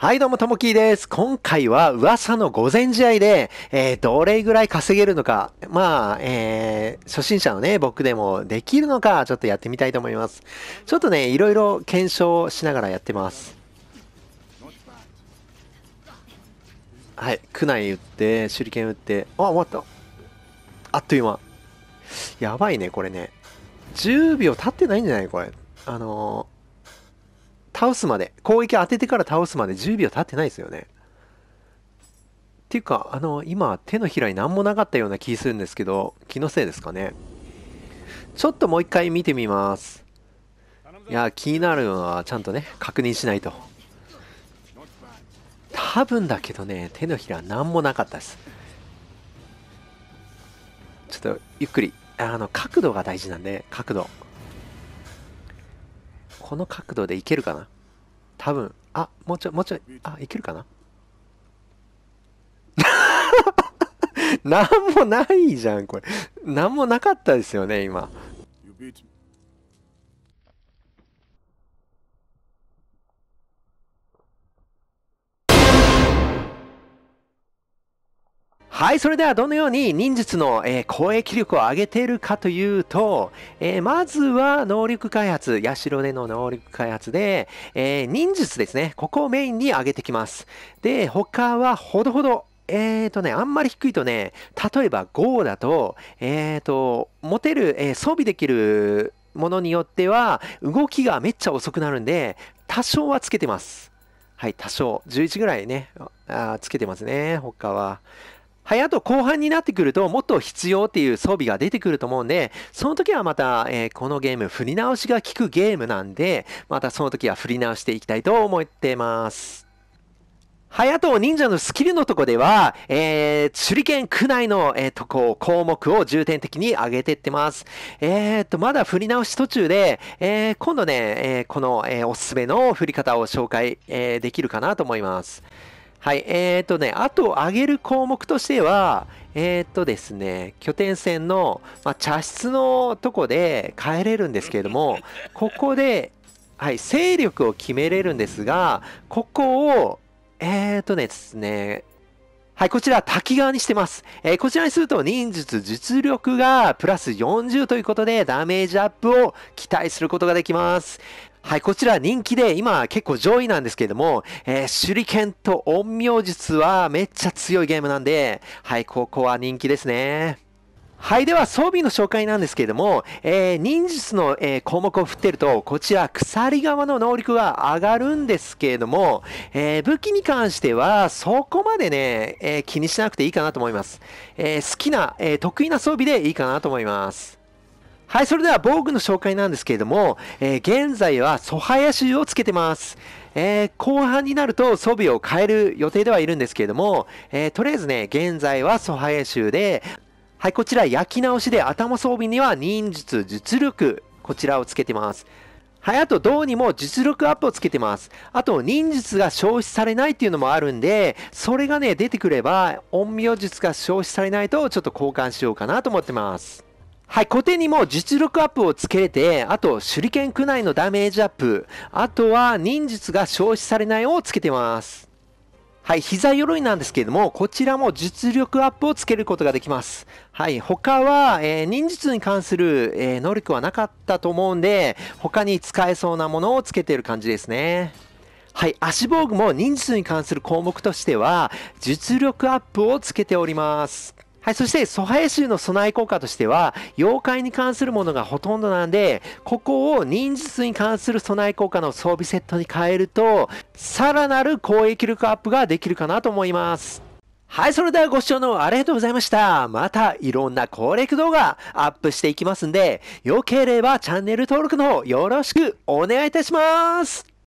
はい、どうも、ともきーです。今回は噂の午前試合で、えー、どれぐらい稼げるのか、まあ、えー、初心者のね、僕でもできるのか、ちょっとやってみたいと思います。ちょっとね、いろいろ検証しながらやってます。はい、区内打って、手裏剣打って、あ、終わった。あっという間。やばいね、これね。10秒経ってないんじゃないこれ。あのー倒すまで、攻撃当ててから倒すまで10秒経ってないですよね。っていうか、あの、今、手のひらに何もなかったような気するんですけど、気のせいですかね。ちょっともう一回見てみます。いや、気になるのは、ちゃんとね、確認しないと。多分だけどね、手のひら何もなかったです。ちょっと、ゆっくり。あの、角度が大事なんで、角度。この角度でいけるかな多分あもうちょいもうちょいあいけるかな 何もないじゃんこれ何もなかったですよね今はい、それではどのように忍術の、えー、攻撃力を上げているかというと、えー、まずは能力開発、社での能力開発で、えー、忍術ですね、ここをメインに上げてきます。で、他はほどほど、えーとね、あんまり低いとね、例えば5だと、えーと、持てる、えー、装備できるものによっては、動きがめっちゃ遅くなるんで、多少はつけてます。はい、多少。11ぐらいね、あつけてますね、他は。早と後半になってくると、もっと必要っていう装備が出てくると思うんで、その時はまた、えー、このゲーム、振り直しが効くゲームなんで、またその時は振り直していきたいと思ってます。はと忍者のスキルのとこでは、えー、手裏剣区内の、えー、とこ、項目を重点的に上げていってます。えー、と、まだ振り直し途中で、えー、今度ね、えー、この、えー、おすすめの振り方を紹介、えー、できるかなと思います。はい、えっ、ー、とね、あと上げる項目としては、えっ、ー、とですね、拠点線の、まあ、茶室のとこで帰れるんですけれども、ここで、はい、勢力を決めれるんですが、ここを、えっ、ー、とね、ですね、はい、こちら滝側にしてます。えー、こちらにすると忍術、実力がプラス40ということでダメージアップを期待することができます。はい、こちら人気で、今結構上位なんですけれども、えー、手裏剣と陰陽術はめっちゃ強いゲームなんで、はい、ここは人気ですね。はい。では、装備の紹介なんですけれども、えー、忍術の、えー、項目を振ってると、こちら、鎖側の能力が上がるんですけれども、えー、武器に関しては、そこまでね、えー、気にしなくていいかなと思います。え好きな、え得意な装備でいいかなと思います。はい、それでは防具の紹介なんですけれども、えー、現在はソハヤシをつけてます。えー、後半になると装備を変える予定ではいるんですけれども、えー、とりあえずね、現在はソハヤシで、はい、こちら焼き直しで頭装備には忍術、実力、こちらをつけてます。はい、あと銅にも実力アップをつけてます。あと忍術が消費されないっていうのもあるんで、それがね、出てくれば、陰陽術が消費されないとちょっと交換しようかなと思ってます。はい、固定にも実力アップをつけて、あと手裏剣区内のダメージアップ、あとは忍術が消費されないをつけてます。はい、膝鎧なんですけれども、こちらも実力アップをつけることができます。はい、他は、えー、忍術に関する、えー、能力はなかったと思うんで、他に使えそうなものをつけてる感じですね。はい、足防具も忍術に関する項目としては、実力アップをつけております。はい、そして、ソハエ州の備え効果としては、妖怪に関するものがほとんどなんで、ここを忍術に関する備え効果の装備セットに変えると、さらなる攻撃力アップができるかなと思います。はい、それではご視聴のありがとうございました。またいろんな攻略動画アップしていきますんで、良ければチャンネル登録の方よろしくお願いいたします。